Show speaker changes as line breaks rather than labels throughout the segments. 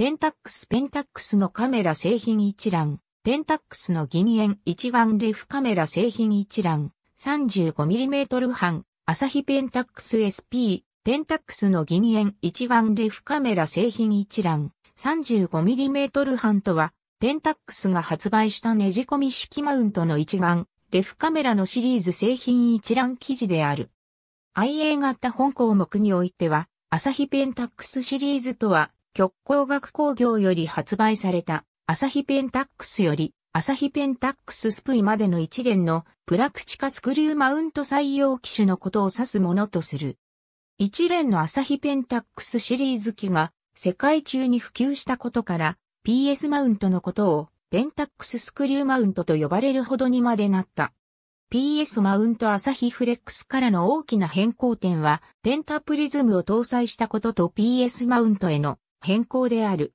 ペンタックスペンタックスのカメラ製品一覧、ペンタックスの銀塩一眼レフカメラ製品一覧、35mm 半、サヒペンタックス SP、ペンタックスの銀塩一眼レフカメラ製品一覧、35mm 半とは、ペンタックスが発売したねじ込み式マウントの一眼、レフカメラのシリーズ製品一覧記事である。IA 型本項目においては、サヒペンタックスシリーズとは極光学工業より発売された、アサヒペンタックスより、アサヒペンタックススプイまでの一連のプラクチカスクリューマウント採用機種のことを指すものとする。一連のアサヒペンタックスシリーズ機が世界中に普及したことから PS マウントのことをペンタックススクリューマウントと呼ばれるほどにまでなった。PS マウントアサヒフレックスからの大きな変更点はペンタプリズムを搭載したことと PS マウントへの変更である。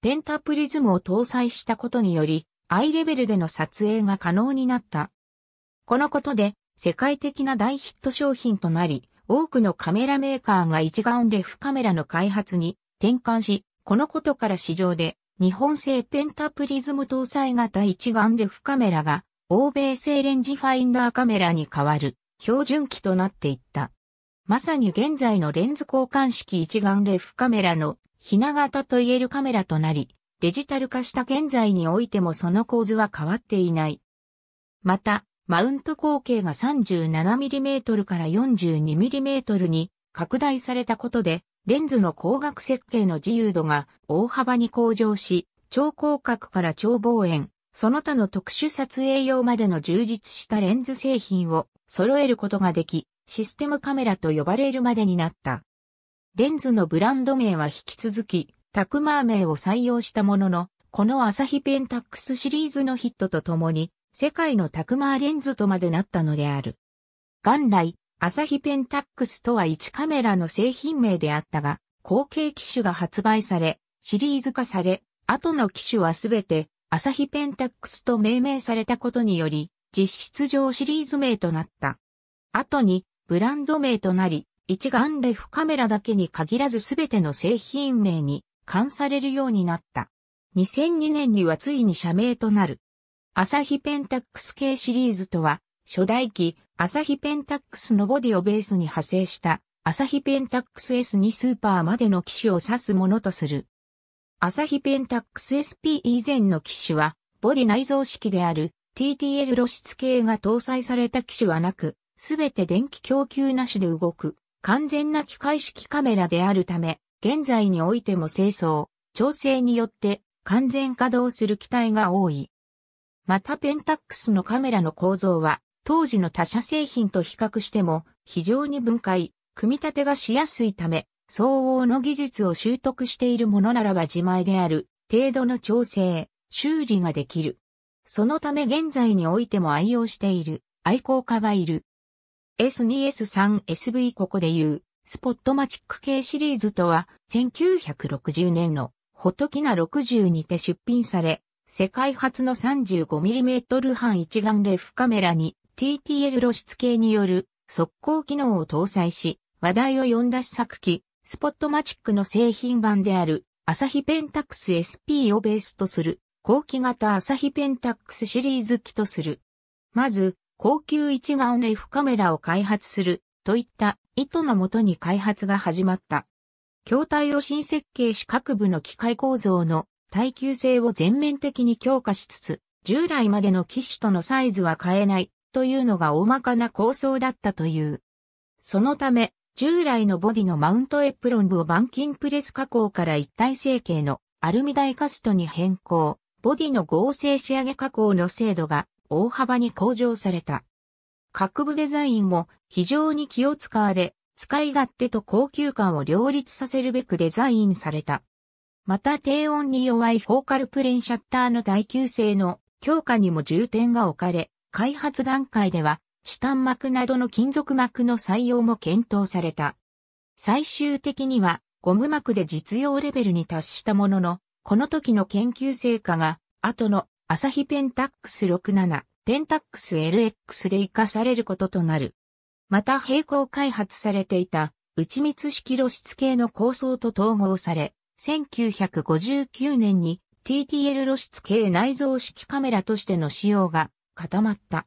ペンタプリズムを搭載したことにより、アイレベルでの撮影が可能になった。このことで、世界的な大ヒット商品となり、多くのカメラメーカーが一眼レフカメラの開発に転換し、このことから市場で日本製ペンタプリズム搭載型一眼レフカメラが欧米製レンジファインダーカメラに変わる標準機となっていった。まさに現在のレンズ交換式一眼レフカメラのひな型と言えるカメラとなり、デジタル化した現在においてもその構図は変わっていない。また、マウント口径が 37mm から 42mm に拡大されたことで、レンズの光学設計の自由度が大幅に向上し、超広角から超望遠、その他の特殊撮影用までの充実したレンズ製品を揃えることができ、システムカメラと呼ばれるまでになった。レンズのブランド名は引き続き、タクマー名を採用したものの、このアサヒペンタックスシリーズのヒットとともに、世界のタクマーレンズとまでなったのである。元来、アサヒペンタックスとは1カメラの製品名であったが、後継機種が発売され、シリーズ化され、後の機種はすべて、アサヒペンタックスと命名されたことにより、実質上シリーズ名となった。後に、ブランド名となり、一眼レフカメラだけに限らず全ての製品名に関されるようになった。2002年にはついに社名となる。アサヒペンタックス系シリーズとは、初代機、アサヒペンタックスのボディをベースに派生した、アサヒペンタックス S2 スーパーまでの機種を指すものとする。アサヒペンタックス SP 以前の機種は、ボディ内蔵式である TTL 露出系が搭載された機種はなく、すべて電気供給なしで動く。完全な機械式カメラであるため、現在においても清掃、調整によって完全稼働する機体が多い。またペンタックスのカメラの構造は、当時の他社製品と比較しても非常に分解、組み立てがしやすいため、相応の技術を習得しているものならば自前である程度の調整、修理ができる。そのため現在においても愛用している愛好家がいる。S2S3SV ここで言う、スポットマチック系シリーズとは、1960年のホトキナ60にて出品され、世界初の 35mm 半一眼レフカメラに TTL 露出系による速攻機能を搭載し、話題を呼んだ試作機、スポットマチックの製品版である、アサヒペンタックス SP をベースとする、後期型アサヒペンタックスシリーズ機とする。まず、高級一眼レフカメラを開発するといった意図のもとに開発が始まった。筐体を新設計し各部の機械構造の耐久性を全面的に強化しつつ、従来までの機種とのサイズは変えないというのが大まかな構想だったという。そのため、従来のボディのマウントエプロン部を板金プレス加工から一体成形のアルミダイカストに変更、ボディの合成仕上げ加工の精度が大幅に向上された。各部デザインも非常に気を使われ、使い勝手と高級感を両立させるべくデザインされた。また低温に弱いフォーカルプレンシャッターの耐久性の強化にも重点が置かれ、開発段階では、下タン膜などの金属膜の採用も検討された。最終的には、ゴム膜で実用レベルに達したものの、この時の研究成果が、後のアサヒペンタックス67、ペンタックス LX で活かされることとなる。また並行開発されていた、内密式露出系の構想と統合され、1959年に TTL 露出系内蔵式カメラとしての使用が固まった。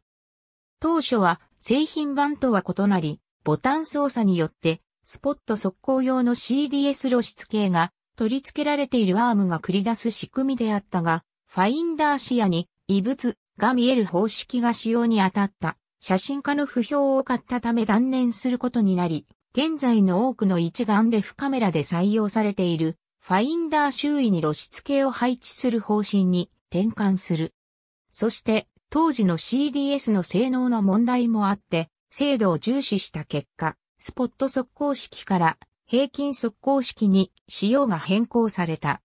当初は製品版とは異なり、ボタン操作によってスポット速攻用の CDS 露出系が取り付けられているアームが繰り出す仕組みであったが、ファインダー視野に異物が見える方式が使用に当たった写真家の不評を買ったため断念することになり、現在の多くの一眼レフカメラで採用されているファインダー周囲に露出系を配置する方針に転換する。そして当時の CDS の性能の問題もあって精度を重視した結果、スポット速攻式から平均速攻式に仕様が変更された。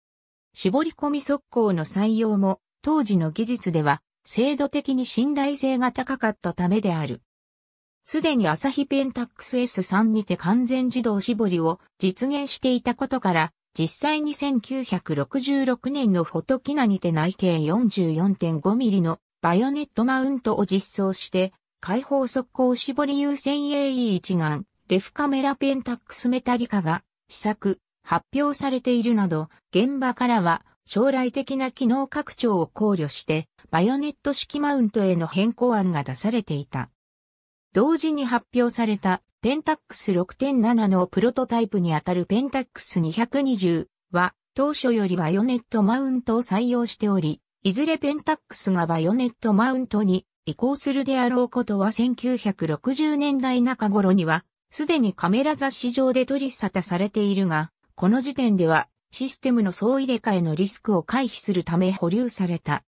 絞り込み速攻の採用も、当時の技術では、精度的に信頼性が高かったためである。すでにアサヒペンタックス S3 にて完全自動絞りを実現していたことから、実際に1966年のフォトキナにて内径 44.5mm のバヨネットマウントを実装して、開放速攻絞り優先 AE 一眼、レフカメラペンタックスメタリカが試作、発表されているなど、現場からは将来的な機能拡張を考慮して、バヨネット式マウントへの変更案が出されていた。同時に発表されたペンタックス6.7のプロトタイプにあたるペンタックス220は当初よりバヨネットマウントを採用しており、いずれペンタックスがバヨネットマウントに移行するであろうことは1960年代中頃には、すでにカメラ雑誌上で取り沙汰されているが、この時点ではシステムの総入れ替えのリスクを回避するため保留された。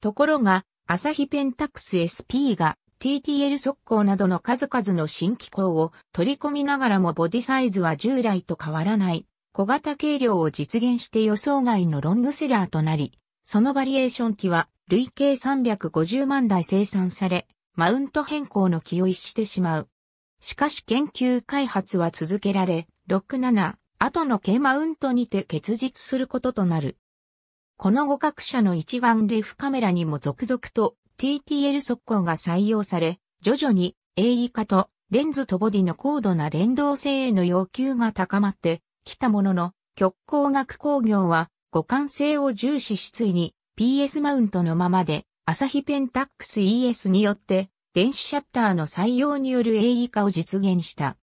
ところが、アサヒペンタックス SP が TTL 速攻などの数々の新機構を取り込みながらもボディサイズは従来と変わらない小型軽量を実現して予想外のロングセラーとなり、そのバリエーション機は累計350万台生産され、マウント変更の気を逸してしまう。しかし研究開発は続けられ、67、後の K マウントにて結実することとなる。この互角車の一眼レフカメラにも続々と TTL 速攻が採用され、徐々に AE 化とレンズとボディの高度な連動性への要求が高まってきたものの、極光学工業は互換性を重視しついに PS マウントのままで、アサヒペンタックス ES によって電子シャッターの採用による AE 化を実現した。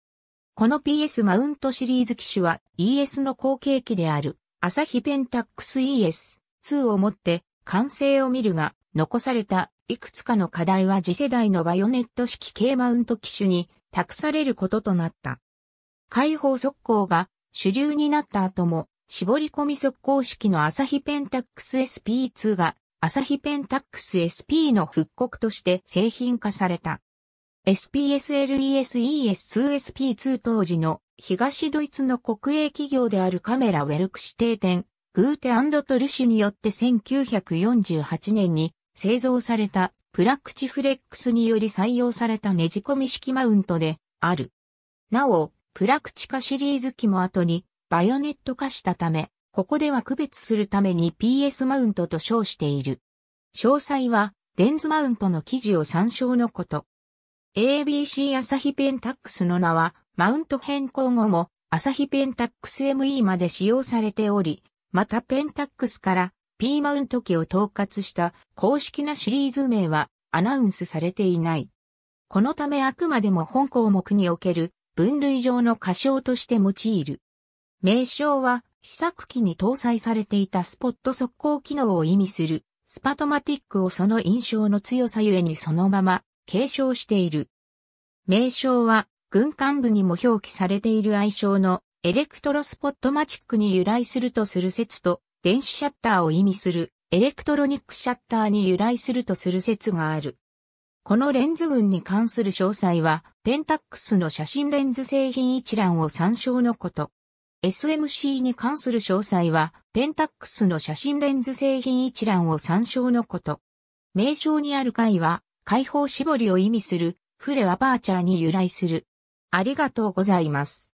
この PS マウントシリーズ機種は ES の後継機であるアサヒペンタックス ES2 をもって完成を見るが残されたいくつかの課題は次世代のバヨネット式系マウント機種に託されることとなった。開放速攻が主流になった後も絞り込み速攻式のアサヒペンタックス SP2 がアサヒペンタックス SP の復刻として製品化された。SPSLESES2SP2 当時の東ドイツの国営企業であるカメラウェルク指定店、グーテトルシュによって1948年に製造されたプラクチフレックスにより採用されたねじ込み式マウントである。なお、プラクチカシリーズ機も後にバヨネット化したため、ここでは区別するために PS マウントと称している。詳細はレンズマウントの記事を参照のこと。ABC 朝日ペンタックスの名は、マウント変更後も、朝日ペンタックス ME まで使用されており、またペンタックスから P マウント機を統括した公式なシリーズ名はアナウンスされていない。このためあくまでも本項目における分類上の歌唱として用いる。名称は試作機に搭載されていたスポット速攻機能を意味するスパトマティックをその印象の強さゆえにそのまま継承している。名称は、軍幹部にも表記されている愛称のエレクトロスポットマチックに由来するとする説と、電子シャッターを意味するエレクトロニックシャッターに由来するとする説がある。このレンズ群に関する詳細は、ペンタックスの写真レンズ製品一覧を参照のこと。SMC に関する詳細は、ペンタックスの写真レンズ製品一覧を参照のこと。名称にある回は、解放絞りを意味する、フレアパーチャーに由来する。ありがとうございます。